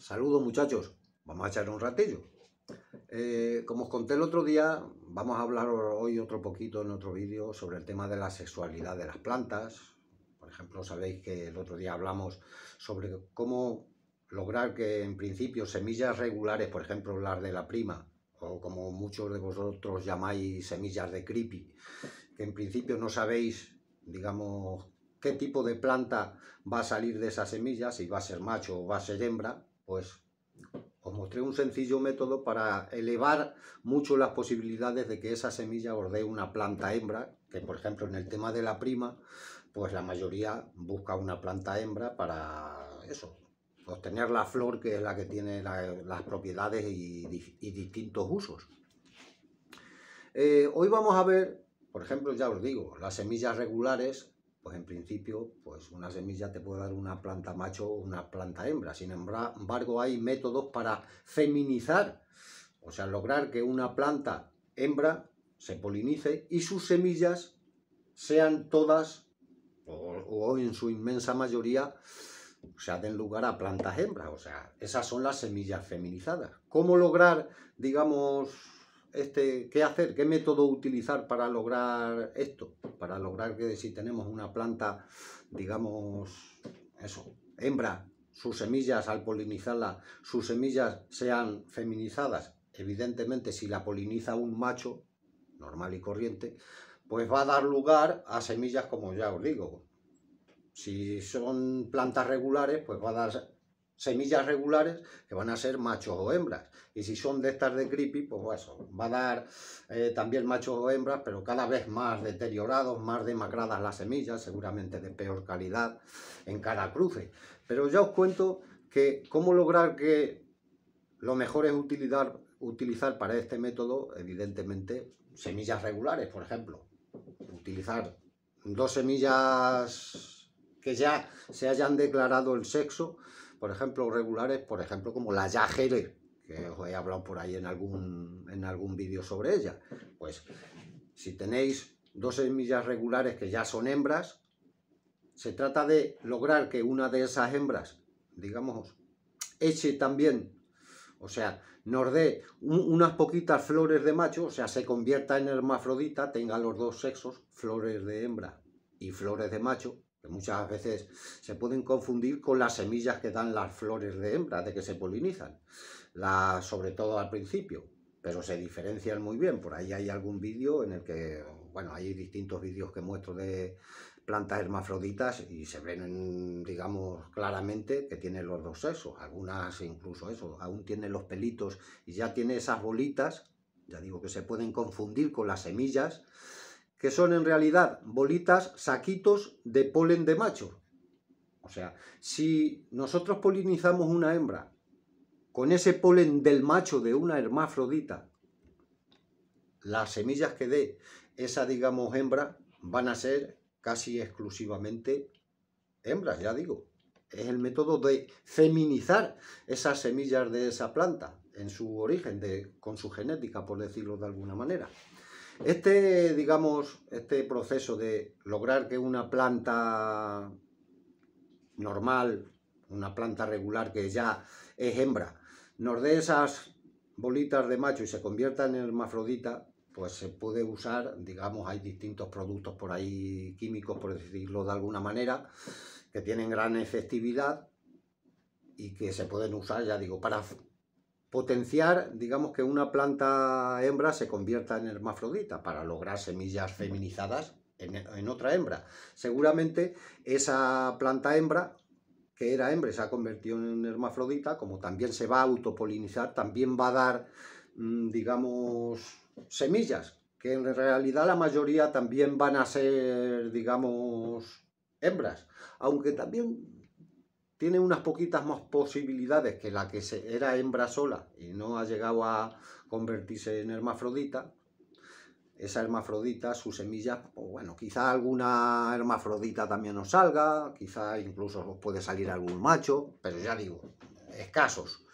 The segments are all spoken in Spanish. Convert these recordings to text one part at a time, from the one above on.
Saludos muchachos, vamos a echar un ratillo. Eh, como os conté el otro día, vamos a hablar hoy otro poquito en otro vídeo sobre el tema de la sexualidad de las plantas. Por ejemplo, sabéis que el otro día hablamos sobre cómo lograr que en principio semillas regulares, por ejemplo las de la prima, o como muchos de vosotros llamáis semillas de creepy, que en principio no sabéis, digamos, qué tipo de planta va a salir de esas semillas si va a ser macho o va a ser hembra, pues os mostré un sencillo método para elevar mucho las posibilidades de que esa semilla os una planta hembra, que por ejemplo en el tema de la prima, pues la mayoría busca una planta hembra para eso, obtener la flor que es la que tiene las propiedades y, distintos usos. Eh, hoy vamos a ver, por ejemplo, ya os digo, las semillas regulares pues en principio, pues una semilla te puede dar una planta macho o una planta hembra. Sin embargo, hay métodos para feminizar, o sea, lograr que una planta hembra se polinice y sus semillas sean todas o, en su inmensa mayoría, o sea, den lugar a plantas hembras. O sea, esas son las semillas feminizadas. ¿Cómo lograr, digamos, este, qué hacer, qué método utilizar para lograr esto, para lograr que si tenemos una planta, digamos, eso, hembra, sus semillas al polinizarla, sus semillas sean feminizadas. Evidentemente, si la poliniza un macho, normal y corriente, pues va a dar lugar a semillas como ya os digo. Si son plantas regulares, pues va a dar semillas regulares que van a ser machos o hembras. Y si son de estas de creepy, pues eso, va a dar eh, también machos o hembras, pero cada vez más deteriorados, más demacradas las semillas, seguramente de peor calidad en cada cruce. Pero ya os cuento que cómo lograr que lo mejor es utilizar para este método, evidentemente, semillas regulares, por ejemplo. Utilizar dos semillas que ya se hayan declarado el sexo por ejemplo, regulares, por ejemplo, como la yajere, que os he hablado por ahí en algún, en algún vídeo sobre ella. Pues si tenéis dos semillas regulares que ya son hembras, se trata de lograr que una de esas hembras, digamos, eche también, o sea, nos dé unas poquitas flores de macho, o sea, se convierta en hermafrodita, tenga los dos sexos, flores de hembra y flores de macho, que muchas veces se pueden confundir con las semillas que dan las flores de hembra, de que se polinizan, la, sobre todo al principio, pero se diferencian muy bien. Por ahí hay algún vídeo en el que, bueno, hay distintos vídeos que muestro de plantas hermafroditas y se ven, digamos, claramente que tienen los dos sexos. Algunas incluso eso, aún tienen los pelitos y ya tiene esas bolitas, ya digo que se pueden confundir con las semillas, que son en realidad bolitas, saquitos de polen de macho. O sea, si nosotros polinizamos una hembra con ese polen del macho de una hermafrodita, las semillas que dé esa, digamos, hembra van a ser casi exclusivamente hembras, ya digo. Es el método de feminizar esas semillas de esa planta en su origen, de, con su genética, por decirlo de alguna manera. Este, digamos, este proceso de lograr que una planta normal, una planta regular que ya es hembra, nos dé esas bolitas de macho y se convierta en hermafrodita, pues se puede usar, digamos, hay distintos productos por ahí químicos, por decirlo de alguna manera, que tienen gran efectividad y que se pueden usar, ya digo, para potenciar, digamos, que una planta hembra se convierta en hermafrodita para lograr semillas feminizadas en, otra hembra. Seguramente esa planta hembra que era hembra se ha convertido en hermafrodita, como también se va a autopolinizar, también va a dar, mm, digamos, semillas, que en realidad la mayoría también van a ser, digamos, hembras, aunque también tiene unas poquitas más posibilidades que la que se, era hembra sola y no ha llegado a convertirse en hermafrodita, esa hermafrodita, sus semillas, pues bueno, quizá alguna hermafrodita también nos salga, quizá incluso nos puede salir algún macho, pero ya digo, escasos.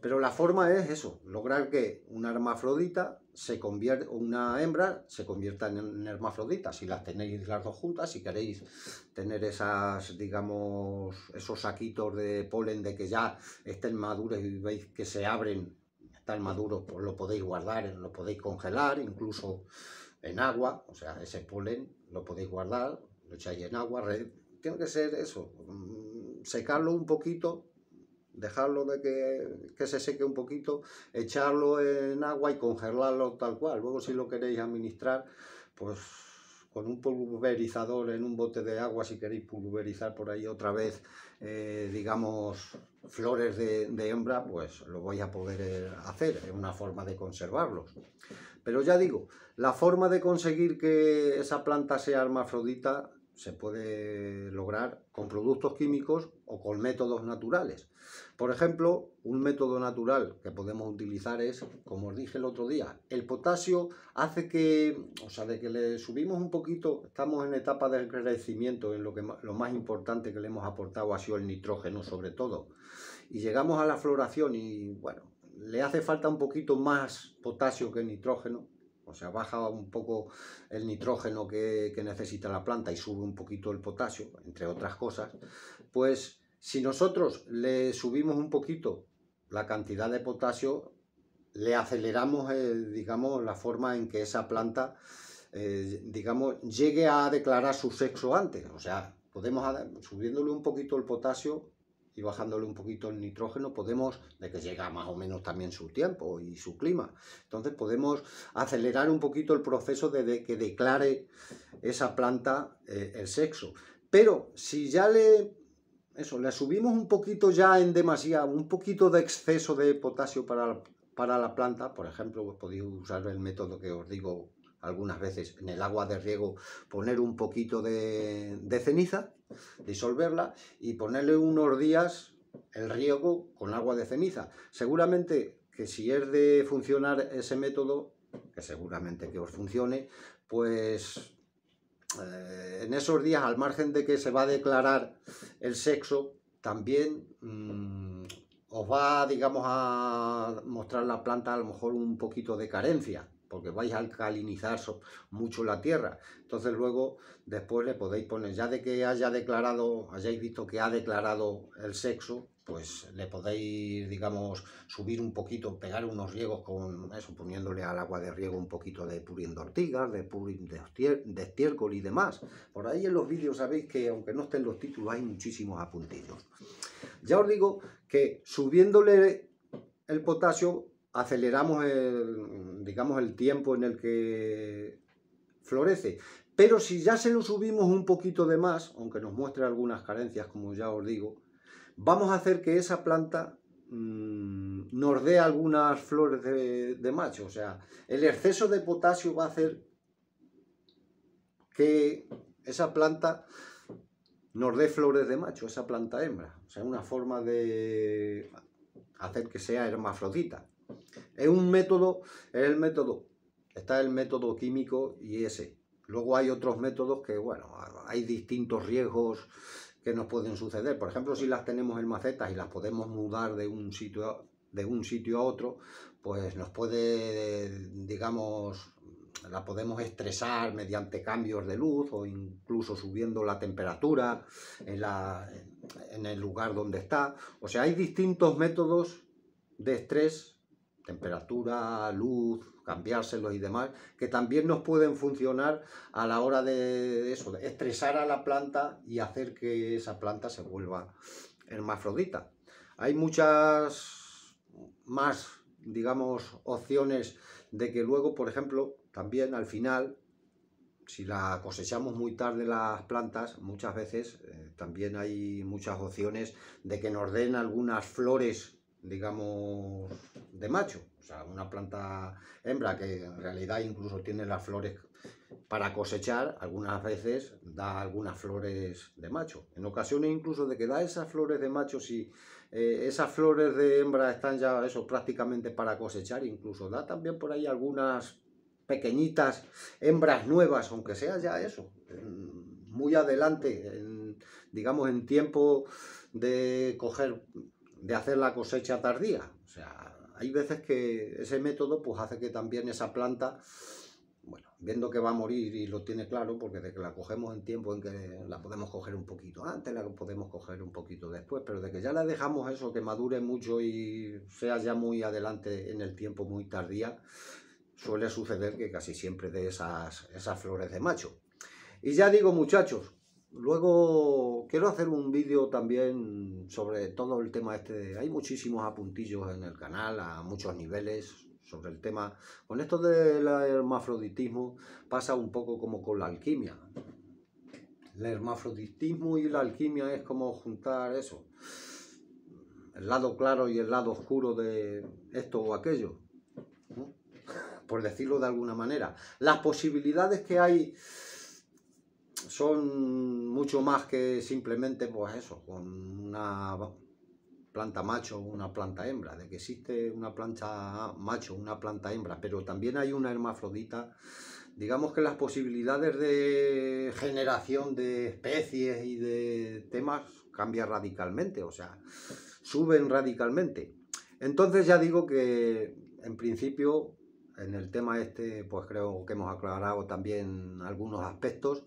Pero la forma es eso, lograr que una hermafrodita se convierta, una hembra se convierta en hermafrodita. Si las tenéis las dos juntas, si queréis tener esas, digamos, esos saquitos de polen de que ya estén maduros y veis que se abren, están maduros, pues lo podéis guardar, lo podéis congelar, incluso en agua, o sea, ese polen lo podéis guardar, lo echáis en agua, tiene que ser eso, mm, secarlo un poquito dejarlo de que, se seque un poquito, echarlo en agua y congelarlo tal cual. Luego si lo queréis administrar, pues con un pulverizador en un bote de agua, si queréis pulverizar por ahí otra vez, eh, digamos, flores de, de, hembra, pues lo voy a poder eh, hacer, es una forma de conservarlos. Pero ya digo, la forma de conseguir que esa planta sea hermafrodita se puede lograr con productos químicos o con métodos naturales. Por ejemplo, un método natural que podemos utilizar es, como os dije el otro día, el potasio hace que, o sea, de que le subimos un poquito, estamos en etapa de crecimiento, en lo que lo más importante que le hemos aportado ha sido el nitrógeno sobre todo. Y llegamos a la floración y, bueno, le hace falta un poquito más potasio que nitrógeno, o sea, baja un poco el nitrógeno que, que necesita la planta y sube un poquito el potasio, entre otras cosas, pues si nosotros le subimos un poquito la cantidad de potasio, le aceleramos, digamos, la forma en que esa planta, eh, digamos, llegue a declarar su sexo antes. O sea, podemos, subiéndole un poquito el potasio y bajándole un poquito el nitrógeno, podemos, de que llega más o menos también su tiempo y su clima. Entonces podemos acelerar un poquito el proceso de, que declare esa planta eh, el sexo. Pero si ya le eso, le subimos un poquito ya en demasiado, un poquito de exceso de potasio para la, planta, por ejemplo, pues, podéis usar el método que os digo algunas veces en el agua de riego, poner un poquito de, de ceniza, disolverla y ponerle unos días el riego con agua de ceniza. Seguramente que si es de funcionar ese método, que seguramente que os funcione, pues eh, en esos días, al margen de que se va a declarar el sexo, también mm, os va, digamos, a mostrar la planta a lo mejor un poquito de carencia porque vais a alcalinizar mucho la tierra. Entonces luego, después le podéis poner, ya de que haya declarado, hayáis visto que ha declarado el sexo, pues le podéis, digamos, subir un poquito, pegar unos riegos con eso, poniéndole al agua de riego un poquito de de ortigas, de purín de estiércol y demás. Por ahí en los vídeos sabéis que, aunque no estén los títulos, hay muchísimos apuntillos. Ya os digo que subiéndole el potasio aceleramos el, digamos, el tiempo en el que florece. Pero si ya se lo subimos un poquito de más, aunque nos muestre algunas carencias, como ya os digo, vamos a hacer que esa planta mm, nos dé algunas flores de, de macho. O sea, el exceso de potasio va a hacer que esa planta nos dé flores de macho, esa planta hembra. O sea, una forma de hacer que sea hermafrodita. Es un método, es el método. Está el método químico y ese. Luego hay otros métodos que, bueno, hay distintos riesgos que nos pueden suceder. Por ejemplo, si las tenemos en macetas y las podemos mudar de un sitio a, de un sitio a otro, pues nos puede, digamos, la podemos estresar mediante cambios de luz o incluso subiendo la temperatura en el lugar donde está. O sea, hay distintos métodos de estrés temperatura, luz, cambiárselos y demás, que también nos pueden funcionar a la hora de eso, de estresar a la planta y hacer que esa planta se vuelva hermafrodita. Hay muchas más, digamos, opciones de que luego, por ejemplo, también al final, si la cosechamos muy tarde las plantas, muchas veces eh, también hay muchas opciones de que nos den algunas flores digamos, de macho. O sea, una planta hembra que en realidad incluso tiene las flores para cosechar, algunas veces da algunas flores de macho. En ocasiones incluso de que da esas flores de macho, si eh, esas flores de hembra están ya eso, prácticamente para cosechar, incluso da también por ahí algunas pequeñitas hembras nuevas, aunque sea ya eso, mm, muy adelante, digamos en tiempo de coger de hacer la cosecha tardía. O sea, hay veces que ese método pues hace que también esa planta, bueno, viendo que va a morir y lo tiene claro, porque de que la cogemos en tiempo en que la podemos coger un poquito antes, la podemos coger un poquito después, pero de que ya la dejamos eso, que madure mucho y sea ya muy adelante en el tiempo, muy tardía, suele suceder que casi siempre de esas, esas flores de macho. Y ya digo, muchachos, Luego quiero hacer un vídeo también sobre todo el tema este. hay muchísimos apuntillos en el canal a muchos niveles sobre el tema. Con esto del hermafroditismo pasa un poco como con la alquimia. El hermafroditismo y la alquimia es como juntar eso. El lado claro y el lado oscuro de esto o aquello. Por decirlo de alguna manera. Las posibilidades que hay son mucho más que simplemente, pues eso, con una planta macho o una planta hembra, de que existe una planta macho, una planta hembra, pero también hay una hermafrodita. Digamos que las posibilidades de generación de especies y de temas cambian radicalmente, o sea, suben radicalmente. Entonces ya digo que en principio en el tema este pues creo que hemos aclarado también algunos aspectos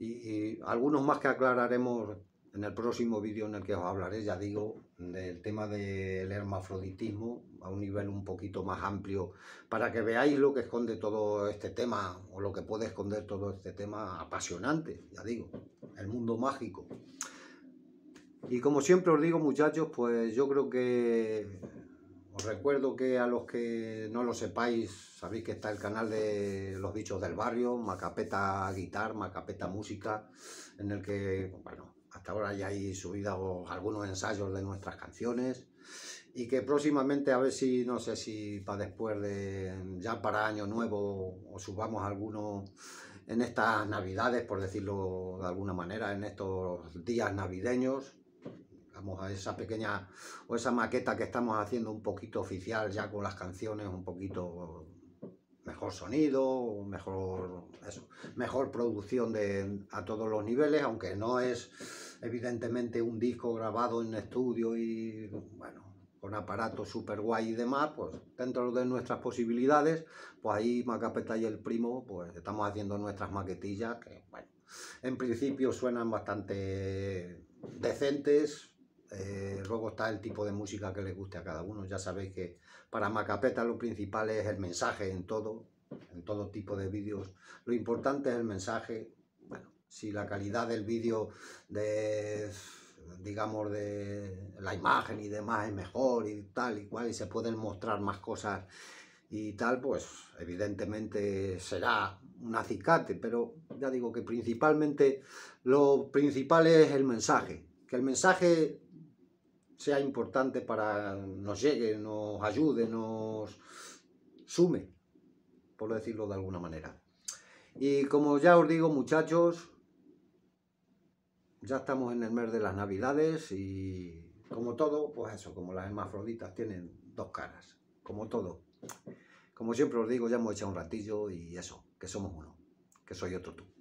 y algunos más que aclararemos en el próximo vídeo en el que os hablaré, ya digo, del tema del hermafroditismo a un nivel un poquito más amplio para que veáis lo que esconde todo este tema o lo que puede esconder todo este tema apasionante, ya digo, el mundo mágico. Y como siempre os digo, muchachos, pues yo creo que os recuerdo que a los que no lo sepáis, sabéis que está el canal de los bichos del barrio, Macapeta Guitar, Macapeta Música, en el que, bueno, hasta ahora ya hay subido algunos ensayos de nuestras canciones y que próximamente, a ver si, no sé si para después de, ya para Año Nuevo, o subamos algunos en estas navidades, por decirlo de alguna manera, en estos días navideños, a esa pequeña o esa maqueta que estamos haciendo un poquito oficial ya con las canciones, un poquito mejor sonido, mejor, mejor producción de, a todos los niveles, aunque no es evidentemente un disco grabado en estudio y bueno, con aparatos super guay y demás, pues dentro de nuestras posibilidades, pues ahí Macapeta y el primo, pues estamos haciendo nuestras maquetillas que, bueno, en principio suenan bastante decentes, eh, luego está el tipo de música que le guste a cada uno. Ya sabéis que para Macapeta lo principal es el mensaje en todo, en todo tipo de vídeos. Lo importante es el mensaje. Bueno, si la calidad del vídeo de digamos, de la imagen y demás es mejor y tal y cual, y se pueden mostrar más cosas y tal, pues evidentemente será un acicate, pero ya digo que principalmente lo principal es el mensaje, que el mensaje sea importante para nos llegue, nos ayude, nos sume, por decirlo de alguna manera. Y como ya os digo, muchachos, ya estamos en el mes de las Navidades y como todo, pues eso, como las hermafroditas tienen dos caras, como todo. Como siempre os digo, ya hemos echado un ratillo y eso, que somos uno, que soy otro tú.